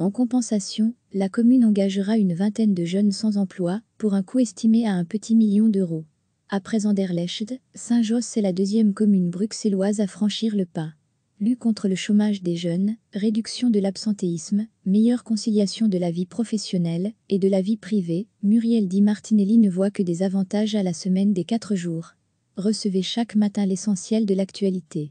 En compensation, la commune engagera une vingtaine de jeunes sans emploi, pour un coût estimé à un petit million d'euros. Après Anderlecht, Saint-Josse est la deuxième commune bruxelloise à franchir le pas. Lutte contre le chômage des jeunes, réduction de l'absentéisme, meilleure conciliation de la vie professionnelle et de la vie privée, Muriel Di Martinelli ne voit que des avantages à la semaine des quatre jours. Recevez chaque matin l'essentiel de l'actualité.